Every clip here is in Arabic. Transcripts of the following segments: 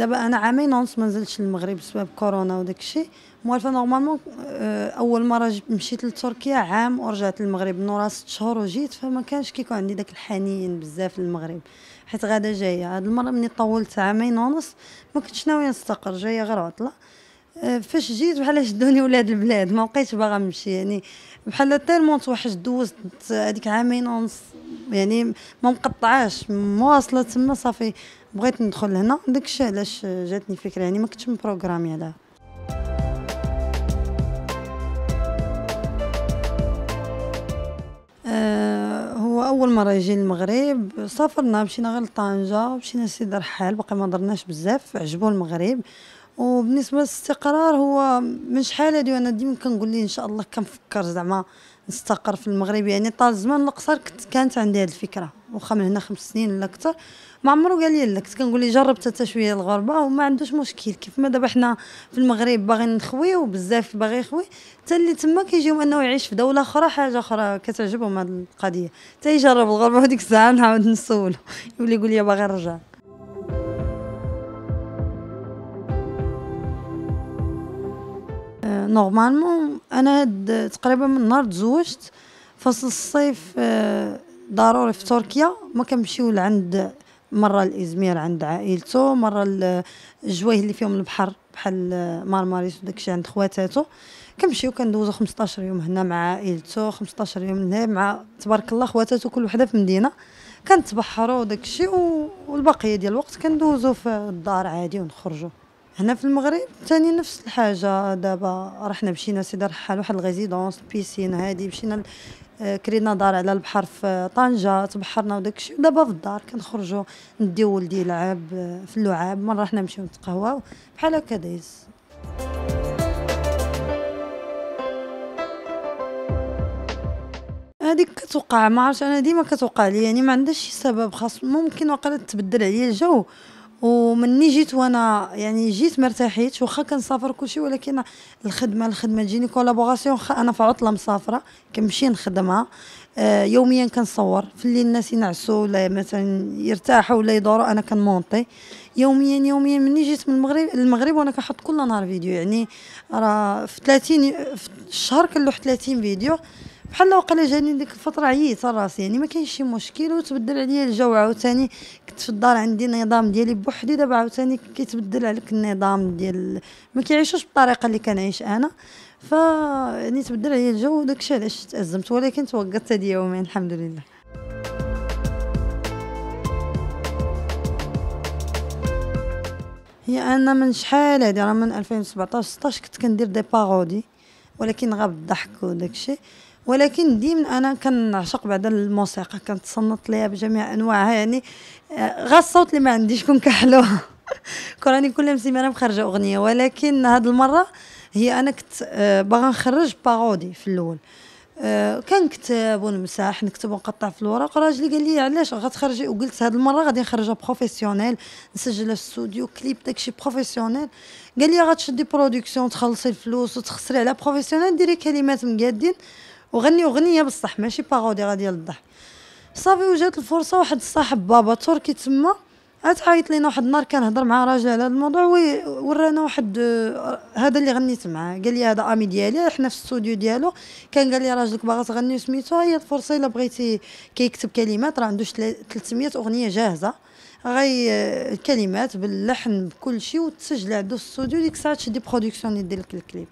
دابا انا عامين ونص ما نزلتش للمغرب بسبب كورونا وداك الشيء موالفه نورمالمون آه، اول مره مشيت لتركيا عام ورجعت للمغرب نورا ست شهور وجيت فما كانش كيكون عندي داك الحنين بزاف للمغرب حيت غادا جايه هاد المره مني طولت عامين ونص ما كنتش ناويه نستقر جايه غير عطله آه، فاش جيت بحال شدوني ولاد البلاد ما بقيتش باغا نمشي يعني بحال تالمون توحشت دوزت هذيك عامين ونص يعني ما مقطعاش مواصله تما صافي بغيت ندخل هنا داكشي علاش جاتني فكره يعني ما كنتش مبروغرامي عليها آه، هو اول مره يجي المغرب سافرنا مشينا غير لطنجه مشينا سيدي رحال باقي ما درناش بزاف عجبو المغرب وبالنسبه للاستقرار هو من شحال هذه وانا ديما كنقول ليه ان شاء الله كنفكر زعما نستقر في المغرب يعني طال الزمان القصر كنت كانت عندي هذه الفكره واخا من هنا خمس سنين ولا اكثر ما عمرو قال لي لا كنت كنقول لي جربت حتى شويه الغربه وما عندوش مشكل كيف ما دابا حنا في المغرب باغيين نخويو وبزاف باغي يخوي حتى اللي تما كيجيو انه يعيش في دوله اخرى حاجه اخرى كتعجبهم هذه القضيه حتى يجرب الغربه وديك الساعه نعاود نسولو يولي يقول لي باغي نرجع نورمالمون آه، انا هاد تقريبا من نهار تزوجت فصل الصيف آه، ضروري في تركيا ما كنمشيو لعند مره لازمير عند عائلته مره الجويه اللي فيهم البحر بحال آه، مارماريس وداكشي عند خواتاتو كنمشيو كندوزو 15 يوم هنا مع عائلته 15 يوم هنا مع تبارك الله خواتاتو كل وحده في مدينه كنتبحروا وداكشي والبقيه ديال الوقت كندوزو في الدار عادي ونخرجوا هنا في المغرب ثاني نفس الحاجه دابا رحنا مشينا سيدي رحال واحد الغيزيدونس بيسين هادي مشينا آه، كرينا دار على البحر في طنجه تبحرنا وداك الشيء دابا في الدار كنخرجوا نديو ولدي يلعب آه، في اللعاب مره حنا نمشيو نتقهواو بحال هكا دايز هذيك كتوقع ما عرفتش انا ديما كتوقع لي يعني ما عندهاش شي سبب خاص ممكن وقال تبدل عليا الجو ومني جيت وانا يعني جيت مرتاحيت واخا كنسافر كلشي ولكن الخدمه الخدمه تجيني كولابوراسيون انا في عطله مسافره كنمشي نخدمها آه، يوميا كنصور في الليل الناس ينعسوا ولا مثلا يرتاحوا ولا يدوروا انا كنمونطي يوميا يوميا مني جيت من المغرب المغرب وانا كنحط كل نهار فيديو يعني راه في 30 في الشهر كنلوح 30 فيديو بحال وقيلا جاني ديك الفتره عييت راسي يعني ما كاينش شي مشكل وتبدل عليا الجو عاوتاني في الدار عندي نظام ديالي بوحدي دابا عاوتاني كيتبدل عليك النظام ديال ما كيعيشوش بالطريقه اللي كنعيش انا ف يعني تبدل عليا الجو داكشي علاش تازمت ولكن توقفت هاد يومين الحمد لله هي انا من شحال هادي راه من 2017 16 كنت كندير دي باغودي ولكن غير بالضحك وداكشي ولكن ديما انا كنعشق بعدا الموسيقى كنتصنت ليها بجميع انواعها يعني آه، غا الصوت اللي ما عنديش كون كحلو كون راني كل سيمانه مخرجه اغنيه ولكن هاد المره هي انا كنت آه، باغا نخرج باغودي في الاول آه، كنكتب ونمسح نكتب ونقطع في الورق راجلي قال لي علاش غتخرجي وقلت هاد المره غادي نخرجها بروفيسيونيل نسجلها في الاستوديو كليب داكشي بروفيسيونيل قال لي غتشدي برودكسيون تخلصي الفلوس وتخسري على بروفيسيونيل ديري كلمات مقادين وغني وغنيه بصح ماشي باغودي ديال الضحك صافي وجات الفرصه واحد الصاحب بابا تركي تما اتعيط لينا واحد النهار كنهضر مع راجل على هذا الموضوع ورانا واحد آه، هذا اللي غنيت معاه قال لي هذا امي ديالي حنا في الاستوديو ديالو كان قال لي راجلك باغا تغني وسميتو هي الفرصه الا بغيتي كيكتب كلمات راه عنده 300 اغنيه جاهزه غي الكلمات آه، باللحن بكل شيء وتسجل عنده في الاستوديو ديك الساعه تشدي برودكسيون يدير لك الكليب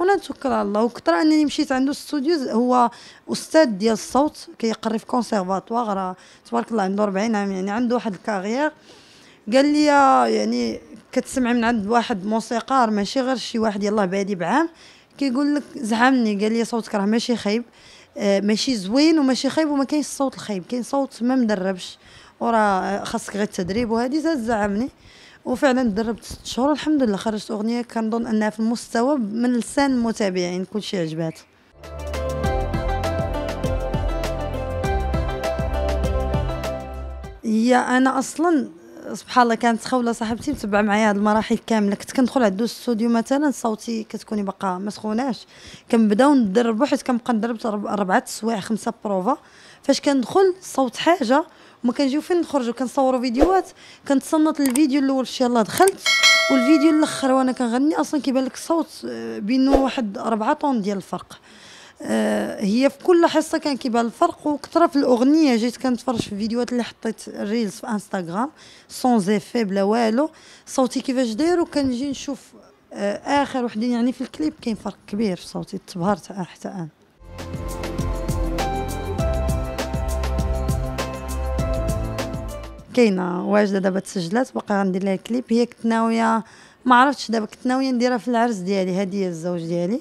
وانا نتوكل على الله وكثر انني مشيت عنده ستوديو هو استاذ ديال الصوت كيقري في كونسيرفاتوار راه تبارك الله عنده 40 عام يعني عنده واحد الكارير قال لي يعني كتسمع من عند واحد موسيقار ماشي غير شي واحد يلاه بادي بعام كيقول لك زعمني قال لي صوتك راه ماشي خايب آه، ماشي زوين وماشي خايب وما كاينش الصوت الخايب كاين صوت ما مدربش وراه آه، خاصك غير التدريب وهذه زعمني وفعلا دربت ست شهور الحمد لله خرجت اغنيه كنظن انها في المستوى من لسان المتابعين كلشي عجبات هي انا اصلا سبحان الله كانت خوله صاحبتي متبعه معايا هاد المراحل كامله كنت كندخل عندو الاستوديو مثلا صوتي كتكوني باقا ما سخوناش كنبداو ندربو حيت كنبقى ندرب ربعه السوايع خمسه بروفا فاش كندخل صوت حاجه ما كنجيو فين نخرجوا كنصوروا فيديوهات كنتصنت الفيديو الاول شي الله دخلت والفيديو الاخر وانا كنغني اصلا كيبان لك الصوت آه، بينه واحد 4 طون ديال الفرق آه، هي في كل حصه كان كيبان الفرق وكثر في الاغنيه جيت كنتفرج في الفيديوهات اللي حطيت ريلز في انستغرام سون زيفي بلا والو صوتي كيفاش داير وكنجي نشوف آه، اخر وحدين يعني في الكليب كاين فرق كبير في صوتي تبهرت حتى انا كاينه واجده دابا تسجلات باقا غندير لها كليب هي كنت ناويه ما عرفتش دابا كنت ناويه نديرها في العرس ديالي هي الزوج ديالي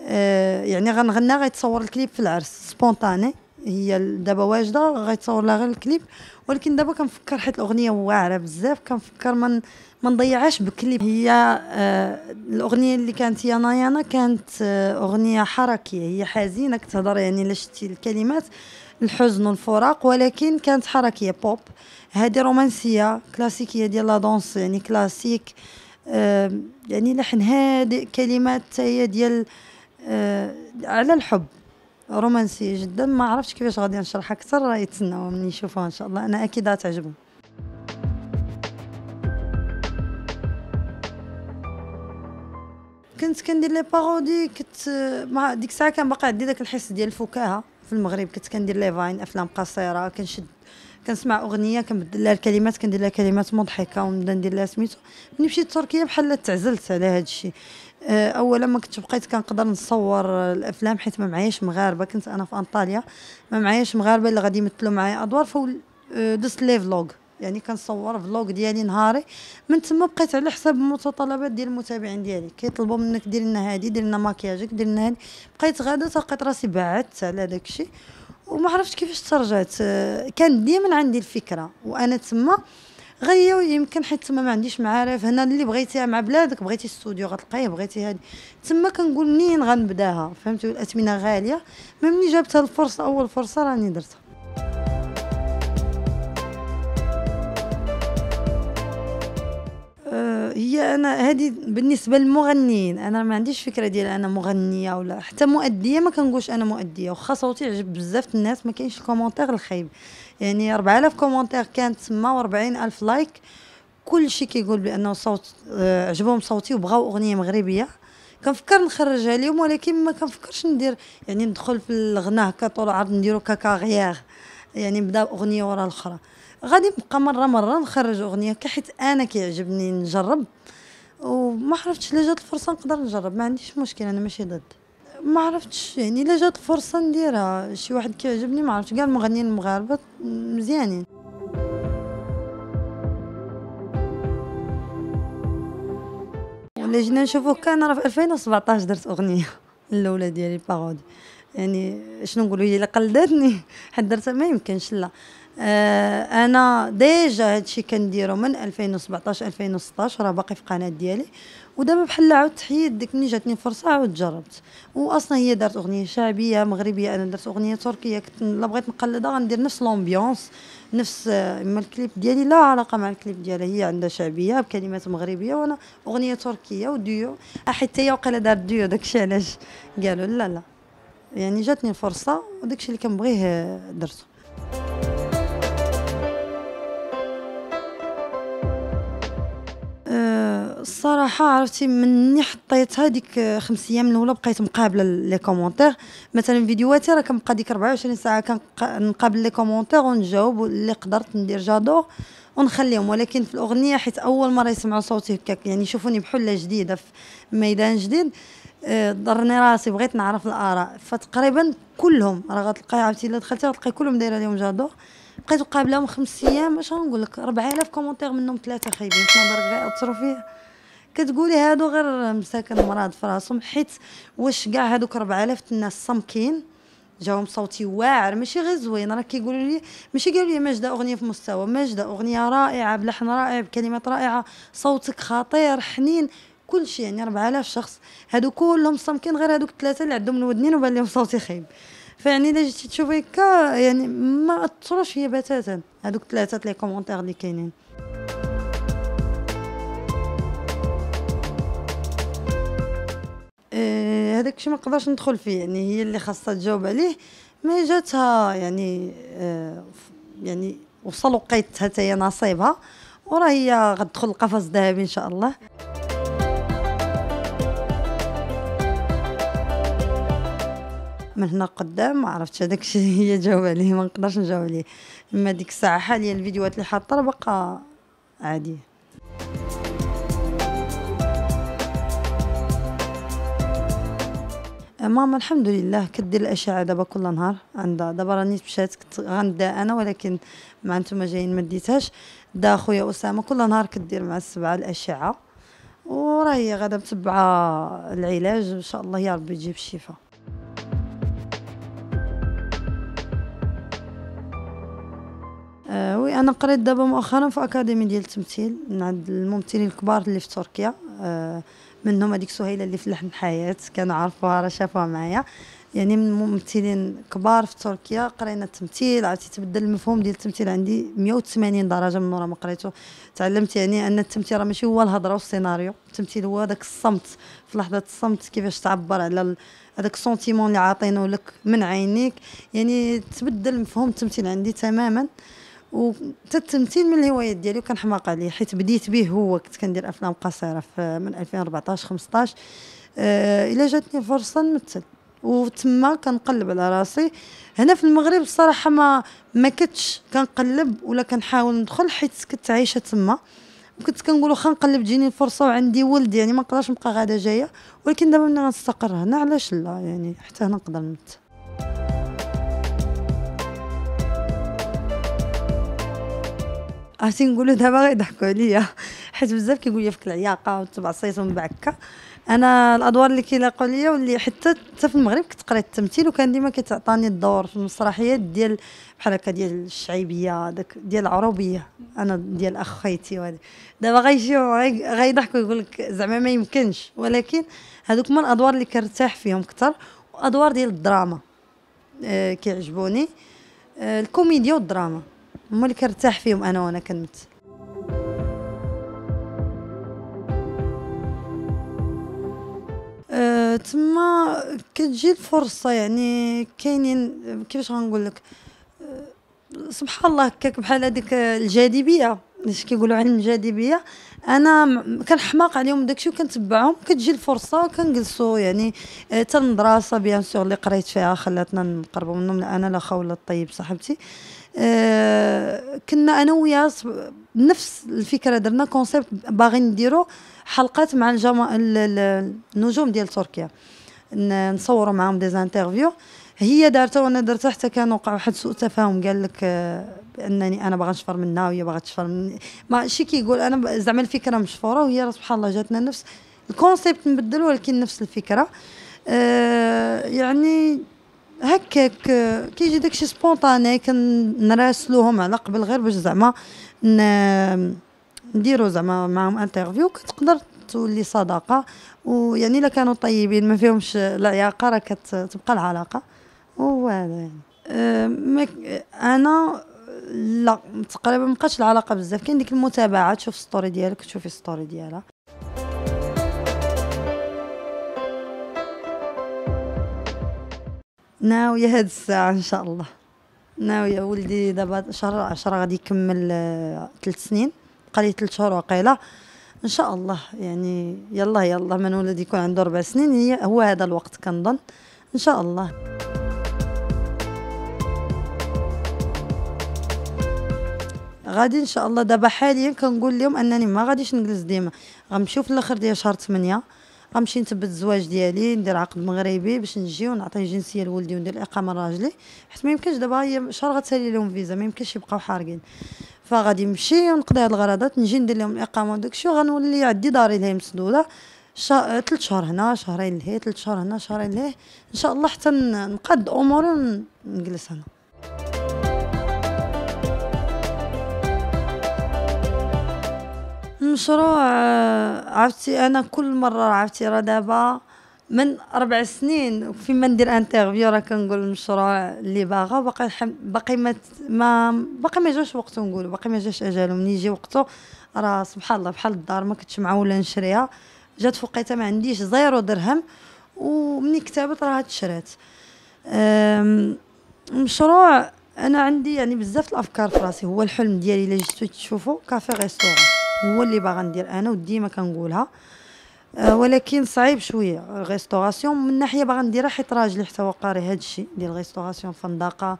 آه يعني غنغنى غيتصور الكليب في العرس سبونطاني هي دابا واجده غيتصور لها غير الكليب ولكن دابا كنفكر حيت الاغنيه واعره بزاف كنفكر من ما نضيعهاش بكليب هي آه الاغنيه اللي كانت يانا يانا كانت آه اغنيه حركيه هي حزينه كتهضر يعني لشتي شتي الكلمات الحزن والفراق ولكن كانت حركيه بوب هذه رومانسيه كلاسيكيه ديال لا دونس يعني كلاسيك آه، يعني لحن هادئ كلمات هي ديال آه، على الحب رومانسيه جدا ما عرفتش كيفاش غادي نشرح اكثر راه يتسناو مني يشوفوها ان شاء الله انا اكيد غتعجبهم كنت كندير لي بارودي كنت مع ديك الساعه كان باقي عندي داك الحس ديال الفكاهه في المغرب كنت كندير لي فاين افلام قصيره كنشد كنسمع اغنيه كنبدل لها الكلمات كندير لها كلمات مضحكه ونبدا ندير لها سميتو ملي مشيت تركيا بحال تعزلت على هذا الشيء آه، اولا ما كنت بقيت كنقدر نصور الافلام حيت ما معاياش مغاربه كنت انا في انطاليا ما معاياش مغاربه اللي غادي يمثلوا معايا ادوار فول آه، دوست لي فلوغ يعني كنصور فلوغ ديالي نهاري من تما بقيت على حساب المتطلبات ديال المتابعين ديالي كيطلبوا منك دير لنا هادي دير لنا ماكياجك دير لنا هادي بقيت غاده تلقيت راسي بعدت على داكشي وما عرفتش كيفاش ترجعت كان ديما عندي الفكره وانا تما غي يمكن حيت تما ما عنديش معارف هنا اللي بغيتيها مع بلادك بغيتي استوديو غتلقيه بغيتي هادي تما كنقول منين غنبداها فهمتي الاثمنه غاليه ما مني جابتها الفرصه اول فرصه راني درتها آه، هي انا هذه بالنسبه للمغنيين انا ما عنديش فكره ديال انا مغنيه ولا حتى مؤديه ما كنقولش انا مؤديه واخا صوتي عجب بزاف الناس ما كاينش الكومونتير الخايب يعني 4000 كومونتير كانت تما و40000 لايك كل شيء كيقول بانه صوت آه، عجبهم صوتي وبغاو اغنيه مغربيه كنفكر نخرجها اليوم ولكن ما كنفكرش ندير يعني ندخل في الغناء هكا طول نديرو ككارير يعني نبدا اغنيه ورا الاخرى غادي نبقى مره مره نخرج اغنيه كحيت انا كيعجبني نجرب وما عرفتش الا جات الفرصه نقدر نجرب ما عنديش مشكل انا ماشي ضد ما عرفتش يعني الا جات الفرصه نديرها شي واحد كيعجبني ما عرفتش كاع المغنيين المغاربه مزيانين ولا جينا نشوفوه كان راه في 2017 درت اغنيه الاولى ديالي باغودي يعني شنو نقولوا هي اللي قلدتني حد درتها ما يمكنش لا آه، انا ديجا هادشي كنديرو من 2017 2016 راه باقي في القناه ديالي ودابا بحال عاود تحيد ديك ملي جاتني فرصه عاود جربت واصلا هي دارت اغنيه شعبيه مغربيه انا درت اغنيه تركيه كنت لا بغيت نقلدها غندير نفس لومبيونس نفس آه، اما الكليب ديالي لا علاقه مع الكليب ديالها هي عندها شعبيه بكلمات مغربيه وانا اغنيه تركيه وديو أه، حتى هي وقيله دارت ديو داكشي علاش قالوا لا لا يعني جاتني فرصه وداكشي اللي كنبغيه درته الصراحه عرفتي مني حطيت هذيك خمس ايام الاولى بقيت مقابله لي كومونتيغ مثلا فيديوهاتي راه كنبقى ديك 24 ساعه كنقابل لي كومونتيغ ونجاوب اللي قدرت ندير جادور ونخليهم ولكن في الاغنيه حيت اول مره يسمعوا صوتي هكاك يعني يشوفوني بحله جديده في ميدان جديد آه، ضرني راسي بغيت نعرف الاراء فتقريبا كلهم راه غتلقاي عرفتي الا دخلتي غتلقاي كلهم دايره لهم جادور بقيت مقابلهم خمس ايام اش غنقول لك 4000 كومونتير منهم ثلاثه خايبين في نظرك غير فيه كتقولي هادو غير مساكن مراد في راسهم حيت واش كاع هادوك 4000 الناس صامكين جاهم صوتي واعر ماشي غير زوين راه كيقولوا لي ماشي قالوا لي ماجده اغنيه في مستوى ماجده اغنيه رائعه بلحن رائع بكلمات رائعه صوتك خطير حنين كل شيء يعني 4000 شخص هادو كلهم صامكين غير هادوك الثلاثه اللي عندهم الودنين وبان لهم صوتي خايب فيعني الا جيتي تشوفي هكا يعني ما اثروش هي بتاتا هادوك الثلاثه لي كومونتير اللي كاينين آه، هذاك الشيء ما نقدرش ندخل فيه يعني هي اللي خاصها تجاوب عليه ما جاتها يعني آه، يعني وصل قيدتها حتى هي نصيبها وراه هي غتدخل القفص الذهبي ان شاء الله من هنا قدام ما عرفتش هذاك الشيء هي جاوب عليه ما نقدرش نجاوب عليه اما ديك الساعه حاليا الفيديوهات اللي حاطه باقا عاديه ماما الحمد لله كدير الاشعه دابا كل نهار عندها دابا راني مشات كنت غندا انا ولكن مع نتوما جايين ما ديتهاش دا خويا اسامه كل نهار كدير مع السبعه الاشعه هي غادا متبعه العلاج ان شاء الله يا ربي تجيب الشفاء آه، وي انا قريت دابا مؤخرا في اكاديمي ديال التمثيل من عند الممثلين الكبار اللي في تركيا منهم هذيك سهيله اللي في لحن الحياه كنعرفوها راه شافوها معايا يعني من ممثلين كبار في تركيا قرينا التمثيل عرفتي تبدل المفهوم ديال التمثيل عندي 180 درجه من ورا ما قريته تعلمت يعني ان التمثيل راه ماشي هو الهضره والسيناريو التمثيل هو داك الصمت في لحظه الصمت كيفاش تعبر على هذاك السونتيمون اللي عاطينه لك من عينيك يعني تبدل مفهوم التمثيل عندي تماما آه وحتى التمثيل من الهوايات ديالي وكنحماق عليه حيت بديت به هو كنت كندير افلام قصيره في من 2014 15 الى الا جاتني فرصه نمثل وتما كنقلب على راسي هنا في المغرب الصراحه ما ما كنتش كنقلب ولا كنحاول ندخل حيت كنت عايشه تما كنت كنقول واخا نقلب تجيني الفرصه وعندي ولد يعني ما نقدرش نبقى غاده جايه ولكن دابا ملي غنستقر هنا علاش لا يعني حتى هنا نقدر نمثل عرفتي آه، نقولوا دابا غيضحكوا عليا حيت بزاف كيقول لي فيك العياقه وتبعصيت ومن بعد انا الادوار اللي كيلاقوا ليا واللي حتى حتى في المغرب كنت قريت التمثيل وكان ديما كتعطاني الدور في المسرحيات ديال بحال هكا ديال الشعيبيه داك ديال العروبيه انا ديال اخ خيتي وهذا دابا غيجيو غيضحكوا يقول لك زعما ما يمكنش ولكن هذوك هما الادوار اللي كنرتاح فيهم اكثر وادوار ديال الدراما أه كيعجبوني أه الكوميديا والدراما هما اللي كنرتاح فيهم انا وانا كنت أه، تما كتجي الفرصه يعني كاينين كيفاش غنقول لك أه، سبحان الله هكاك بحال هذيك الجاذبيه باش كيقولوا علم الجاذبيه انا كنحماق عليهم داكشي وكنتبعهم كتجي الفرصه كنجلسوا يعني أه، حتى المدرسه بيان سور اللي قريت فيها خلاتنا نقربوا منهم لا انا لا خا ولا الطيب صاحبتي آه، كنا انا وياه نفس الفكره درنا كونسيبت باغيين نديرو حلقات مع الجما النجوم ديال تركيا نصوروا معاهم دي زانترفيو هي دارتها وانا درتها حتى كان وقع واحد سوء تفاهم قال لك بانني آه، انا باغا نشفر منها وهي باغا تشفر مني شي كيقول انا زعما الفكره مشفوره وهي سبحان الله جاتنا نفس الكونسيبت نبدل ولكن نفس الفكره أه يعني هكاك كيجي داكشي سبونطاني كنراسلوهم على قبل غير باش زعما نديرو زعما معاهم انترفيو كتقدر تولي صداقه ويعني الا كانوا طيبين ما فيهمش العياقه راه كتبقى العلاقه وهذا يعني أه، انا لا تقريبا مابقاتش العلاقه بزاف كاين ديك المتابعه تشوف ستوري ديالك تشوفي ستوري ديالها ناوية هاد الساعة إن شاء الله ناوية ولدي دابا شهر عشرة غادي يكمل آه، تلت سنين بقى لي تلت شهور وقيلة إن شاء الله يعني يلا يلا من ولد يكون عنده ربع سنين هي هو هذا الوقت كنظن إن شاء الله غادي ان شاء الله دابا حاليا كنقول لهم انني ما غاديش نجلس ديما غنمشيو في الاخر ديال شهر 8 غنمشي نثبت الزواج ديالي ندير عقد مغربي باش نجي ونعطي جنسيه لولدي وندير الاقامه لراجلي حيت ما يمكنش دابا هي شهر غتسالي لهم فيزا ما يمكنش يبقاو حارقين فغادي نمشي ونقضي هاد الغرضات نجي ندير لهم الاقامه وداك الشيء وغنولي عندي داري لهي مسدوده شا... تلت شهر هنا شهرين لهيه تلت شهر هنا شهرين لهيه ان شاء الله حتى نقاد اموري ونجلس هنا المشروع آه، عرفتي انا كل مره عرفتي راه دابا من اربع سنين ما ندير انترفيو راه كنقول المشروع اللي باغا باقي باقي ما باقي ما جاش وقته نقول باقي ما جاش اجالو من يجي وقته راه سبحان الله بحال الدار ما كنتش معوله نشريها جات فوقيتها ما عنديش زيرو درهم ومني كتبت راه تشرات مشروع انا عندي يعني بزاف الافكار في راسي هو الحلم ديالي الا جيتو تشوفوا كافي ريستورون هو اللي باغا ندير انا وديما كنقولها أه ولكن صعيب شويه الريستوراسيون من ناحيه باغا نديرها حيت راجلي حتى هو قاري هذا الشيء ديال الريستوراسيون الفندقه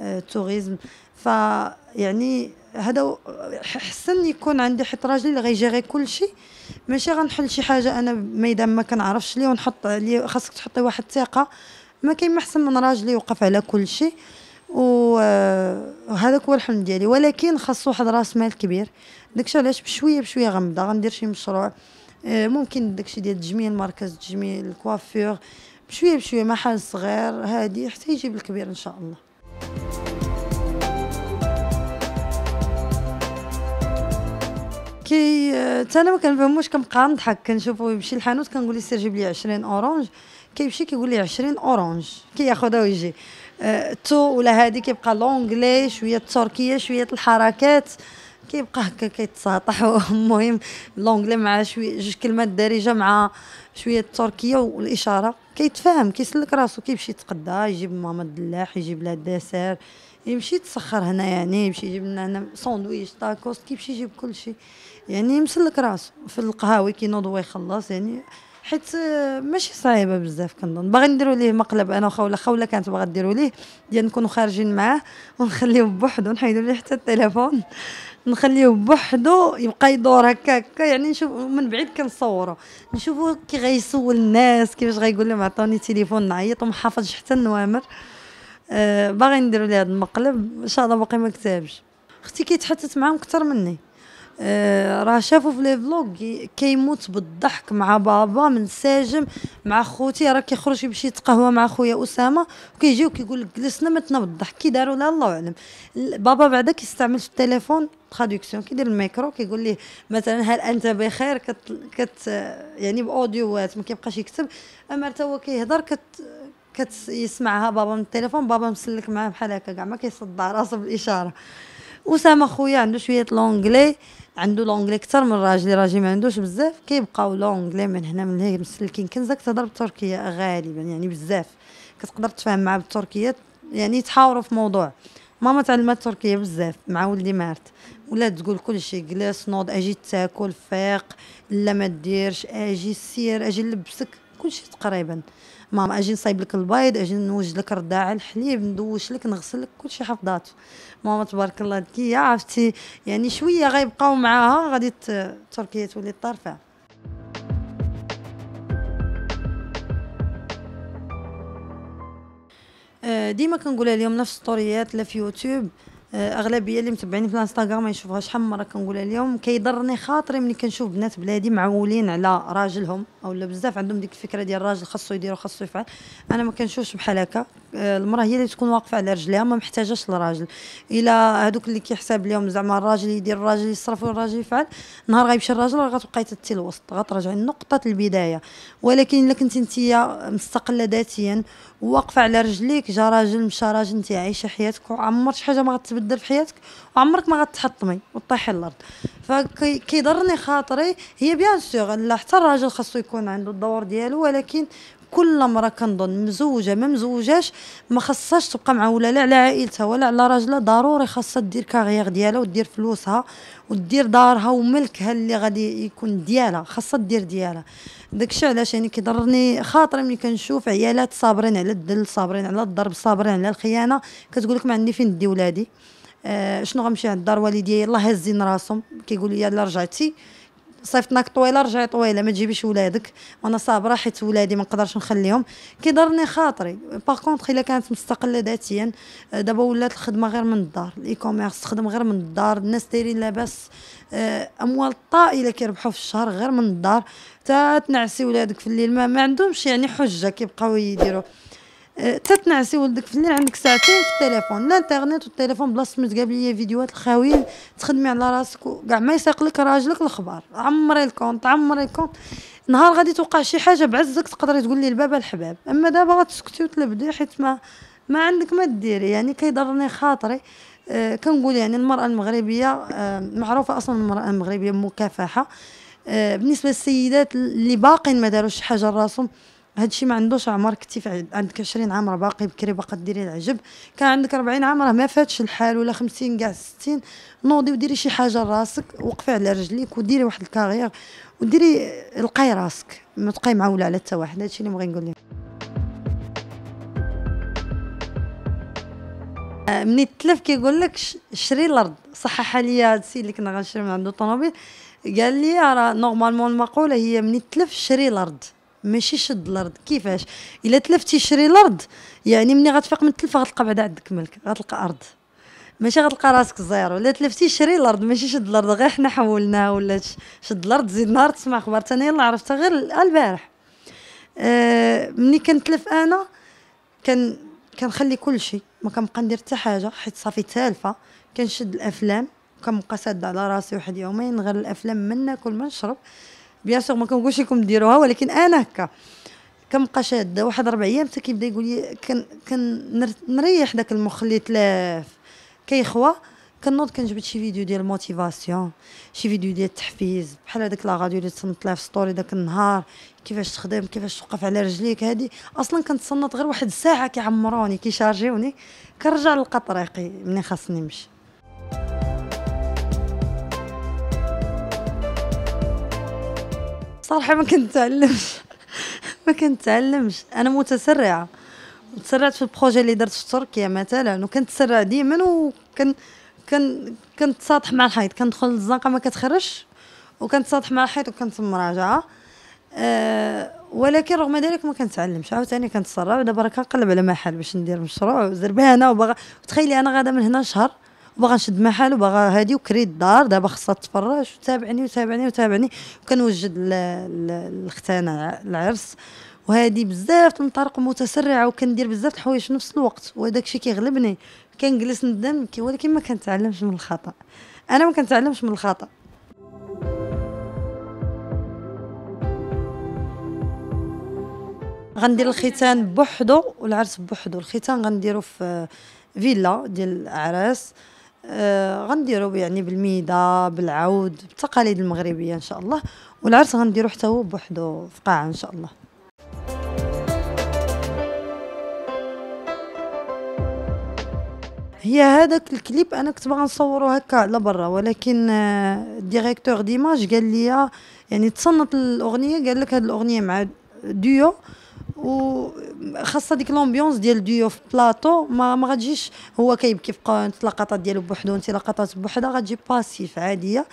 آه، التوريزم فيعني هذا حسن يكون عندي حيت راجلي اللي غيجيري كل شيء ماشي غنحل شي حاجه انا ميدان ما كنعرفش ليه ونحط خاصك تحطي واحد الثقه ما كاين ما احسن من راجلي يوقف على كل شيء وهذا هو الحلم ديالي ولكن خاصو واحد راس مال كبير داكشي علاش بشويه بشويه غنبدا غندير شي مشروع آه، ممكن داكشي ديال تجميل مركز تجميل الكوافير بشويه بشويه محل صغير هادي حتى يجيب الكبير ان شاء الله كي حتى آه، انا ما كنفهموش كنبقى نضحك كنشوفو يمشي للحانوت كنقول ليه سير جيب لي 20 اورانج كيمشي كيقول لي 20 اورانج كياخذها ويجي تو ولا هادي كيبقى لونجلي شويه التركيه شويه الحركات كيبقى هكا كيتساطح المهم لونجلي مع شويه جوج كلمات دارجه مع شويه التركيه والاشاره كيتفاهم كيسلك راسو كيمشي يتقدا يجيب ماما الدلاح يجيب لها الدسر يمشي يتسخر هنا يعني يمشي يجيب لنا هنا ساندويش تاكوست كيمشي يجيب كلشي يعني يمسلك راسو في القهاوي كينوض ويخلص يعني حيت آه، ماشي صعيبه بزاف كنظن باغي نديرو ليه مقلب انا وخوله خوله كانت باغا ديرو ليه ديال نكونوا خارجين معاه ونخليه بوحدو نحيدو ليه حتى التليفون نخليه بوحدو يبقى يدور هكا هكا يعني نشوف من بعيد كنصورو نشوفو كي غيسول الناس كيفاش غيقول لهم عطوني تليفون نعيط ومحافظش حتى النوامر أه باغي نديرو ليه هذا المقلب ان شاء الله باقي ما كتبش اختي كيتحتت معاهم اكثر مني آه، راه شافوا في لي فلوغ كيموت بالضحك مع بابا منساجم مع خوتي راه كيخرج يمشي يتقهوى مع خويا اسامه وكيجيو كيقول لك جلسنا متنا بالضحك كي داروا لا الله اعلم بابا بعدا كيستعمل في التليفون تراديكسيون كيدير الميكرو كيقول ليه مثلا هل انت بخير كت, كت يعني باوديوات ما كيبقاش يكتب اما حتى هو كيهضر كت كتسمعها بابا من التليفون بابا مسلك معاه بحال هكا كاع ما كيصدع راسه بالاشاره اسامه خويا عنده شويه لونغلي عنده لونغلي اكثر من راجلي راجلي ما عندوش بزاف كيبقاو لونغلي من هنا من هنا مسلكين كنزك تهضر بالتركيه غالبا يعني بزاف كتقدر تفهم معاه بالتركيه يعني تحاوروا في موضوع ماما تعلمت التركيه بزاف مع ولدي مارت ولا تقول كلشي جلس نوض اجي تاكل فيق لا ما ديرش اجي سير اجي كل كلشي تقريبا ماما اجي نصايب لك البيض اجي نوجد لك رضاعه الحليب ندوش لك نغسل لك كلشي حفظاتو ماما تبارك الله ذكيه عرفتي يعني شويه غيبقاو معاها غادي تركيا تولي طرفه آه، ديما كنقولها اليوم لا في لا في يوتيوب اغلبيه اللي متبعيني في الانستغرام يشوفها شحال مره كنقولها اليوم كيضرني خاطري ملي كنشوف بنات بلادي معولين على راجلهم اولا بزاف عندهم ديك الفكره ديال الراجل خاصو يدير وخاصو يفعل انا ما كنشوفش بحال هكا آه، المراه هي اللي تكون واقفه على رجليها ما محتاجاش الراجل الا هذوك اللي كيحسب لهم زعما الراجل يدير الراجل يصرف والراجل يفعل نهار غيمشي الراجل راه غتبقاي تتي الوسط غترجعي لنقطه البدايه ولكن الا كنتي نتيا مستقله ذاتيا واقفه على رجليك جا راجل مشى راجل انت عايشه حياتك وعمر شي حاجه ما غتبدل في حياتك وعمرك ما غتحطمي وتطيحي الارض فكيضرني خاطري هي بيان سور لا حتى الراجل خاصو يكون عنده الدور ديالو ولكن كل مرة كنظن مزوجة ما مزوجاش ما خصهاش تبقى معولة لا على عائلتها ولا على راجلها ضروري خاصها دير كارير ديالها ودير فلوسها ودير دارها وملكها اللي غادي يكون ديالها خاصها دير ديالها داكشي علاش يعني كيضرني خاطري ملي كنشوف عيالات صابرين على الدل صابرين على الضرب صابرين على الخيانة كتقول لك ما عندي فين ندي ولادي آه شنو غنمشي عند دار والديا يلاه هازين راسهم كيقول لي يلا رجعتي صيفطناك طويله رجعي طويله ما تجيبيش ولادك وانا صابره حيت ولادي ما نقدرش نخليهم كيضرني خاطري باغ كونطخ الا كانت مستقله ذاتيا آه، دابا ولات الخدمه غير من الدار الاي كوميرس تخدم غير من الدار الناس دايرين لاباس آه، اموال طائله كيربحوا في الشهر غير من الدار تا تنعسي ولادك في الليل ما, ما عندهمش يعني حجه كيبقاو يديروا تتنعسي ولدك في الليل عندك ساعتين في التليفون الانترنت والتليفون بلاصه ما تقابل ليا فيديوهات الخاويين تخدمي على راسك وكاع ما يساق لك راجلك الخبار عمري الكونت عمري الكونت نهار غادي توقع شي حاجه بعزك تقدري تقول لي البابا الحباب اما دابا غتسكتي وتلبدي حيت ما ما عندك ما ديري يعني كيضرني خاطري أه كنقول يعني المراه المغربيه أه معروفه اصلا المراه المغربيه مكافحه أه بالنسبه للسيدات اللي باقين ما داروش حاجه لراسهم هادشي ما عندوش عمر كنتي عندك 20 عام راه باقي بكري باقا ديري العجب كان عندك 40 عام راه ما فاتش الحال ولا 50 كاع 60 نوضي وديري شي حاجه لراسك وقفي على رجليك وديري واحد الكارير وديري لقاي راسك ما تبقاي معوله على حتى واحد هادشي اللي بغي نقول لك آه، مني التلف كيقول لك شري الارض صحح هاد السيد اللي كنا غنشري من عندو الطوموبيل قال لي راه نورمالمون المقوله هي مني تلف شري الارض ماشي شد الارض كيفاش الا تلفتي شري الارض يعني ملي غتفيق من التلفه غتلقى بعدا عندك ملك غتلقى ارض ماشي غتلقى راسك زيرو الا تلفتي شري الارض ماشي شد الارض غير حنا حولنا ولا شد الارض زيد نهار تسمع خبر انا يلا عرفتها غير البارح آه مني كنتلف انا كان كنخلي كل شيء ما كنبقى ندير حتى حاجه حيت صافي تالفه كنشد الافلام كنبقى ساده على راسي واحد يومين غير الافلام من ناكل ما نشرب بيان سور ما كنقولش لكم ديروها ولكن انا هكا كنبقى شاده واحد ربع ايام حتى كيبدا يقول لي كنريح داك المخ اللي تلاف كيخوى كنوض كنجبد شي فيديو ديال الموتيفاسيون شي فيديو ديال التحفيز بحال هذاك لا غاديو اللي تصنت لها في ستوري داك النهار كيفاش تخدم كيفاش توقف على رجليك هادي اصلا كنتصنت غير واحد الساعه كيعمروني كيشارجيوني كنرجع نلقى طريقي ملي خاصني نمشي صراحه ما كنت تعلمش ما كنت تعلمش انا متسرعه تسرعت في البروجي اللي درت في تركيا مثلا وكنتسرع ديما وكن كنت كنتصاطح مع الحيط كندخل للزنقه ما كتخرجش وكنتصاطح مع الحيط وكنت مراجعه أه ولكن رغم ذلك ما كنتعلمش عاوتاني كنتسرع ودابا راه نقلب على محل باش ندير مشروع زربانه وباغا تخيلي انا غادا من هنا شهر وباغا نشد محل وباغا هادي وكري الدار دابا خاصها تفرج وتابعني وتابعني وتابعني وكنوجد الختانه العرس وهادي بزاف المطارق متسرعه وكندير بزاف الحوايج في نفس الوقت وهذاك الشيء كيغلبني كنجلس ندم ولكن ما كنتعلمش من الخطا انا ما كنتعلمش من الخطا غندير الختان بوحدو والعرس بوحدو الختان غنديرو في فيلا ديال الاعراس آه غنديرو يعني بالميده بالعود بالتقاليد المغربيه ان شاء الله والعرس غنديرو حتى هو بوحدو في قاعه ان شاء الله هي هذاك الكليب انا كنت باغا نصورو هكا على برا ولكن آه، ديريكتور ديماج قال لي يعني تصنت الاغنيه قال لك هاد الاغنيه مع ديو وخاصه ديك لومبيونس ديال ديو في بلاطو ما, ما غاتجيش هو كيبكي في اللقطات ديالو بوحدو انت لقطات بوحدها غتجي باسيف عاديه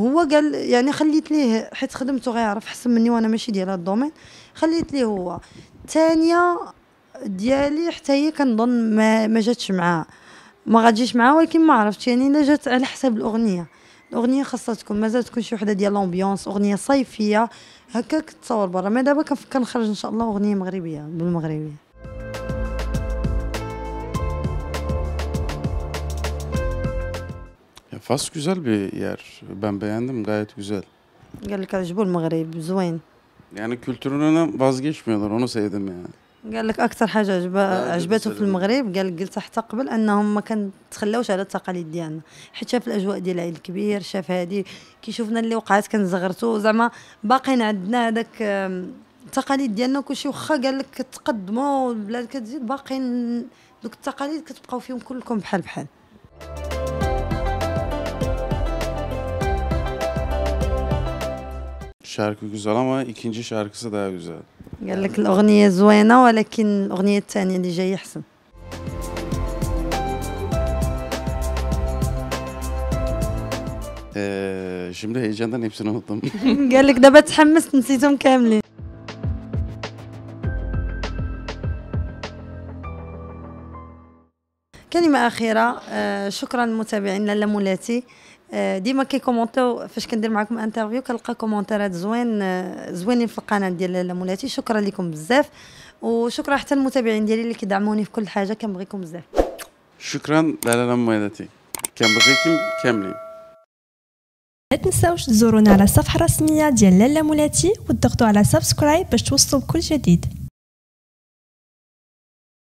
هو قال يعني خليت ليه حيت خدمته غيعرف احسن مني وانا ماشي ديال هاد الدومين خليت ليه هو الثانيه ديالي حتى هي كنظن ما ما جاتش معاه ما غاتجيش معاه ولكن ما عرفتش يعني الا جات على حساب الاغنيه الاغنيه خاصها تكون مازال تكون شي وحده ديال لومبيونس اغنيه صيفيه هكا كتصور برا ما دابا كنفكر نخرج ان شاء الله اغنيه مغربيه بالمغربيه Fas güzel bir yer. Ben beğendim gayet güzel. Gel kardeş bu Maghrib, züyn. Yani kültüründen vazgeçmiyorlar onu sevdim yani. قال لك اكثر حاجه عجبا عجبته في المغرب قال لك قلت حتى قبل انهم ما كنتخلاوش على التقاليد ديالنا حيت شاف الاجواء ديال العيد الكبير شاف هادي كي شفنا اللي وقعات كنزغرتو زعما باقيين عندنا هذاك التقاليد ديالنا وكلشي واخا قال لك تقدموا البلاد كتزيد باقيين دوك التقاليد كتبقاو فيهم كلكم بحال بحال شاركو غزاله ما ikinci şarkısı daha güzel. قال لك الاغنيه زوينه ولكن الاغنيه الثانيه اللي جايه احسن جمله آه، ايجاد انا باش نهضم قال لك دابا تحمست نسيتهم كاملين كلمه اخيره آه، شكرا متابعينا لمولاتي آه، ديما كي كومونتو فاش كندير معكم انترفيو كنلقى كومونتيرات زوين آه، زوينين في القناه ديال مولاتي شكرا لكم بزاف وشكرا حتى المتابعين ديالي اللي كيدعموني في كل حاجه كنبغيكم بزاف شكرا لا مولاتي كنبغيكم كاملين لا تنساوش تزورونا على الصفحه الرسميه ديال لالا مولاتي وتضغطوا على سبسكرايب باش توصلوا بكل جديد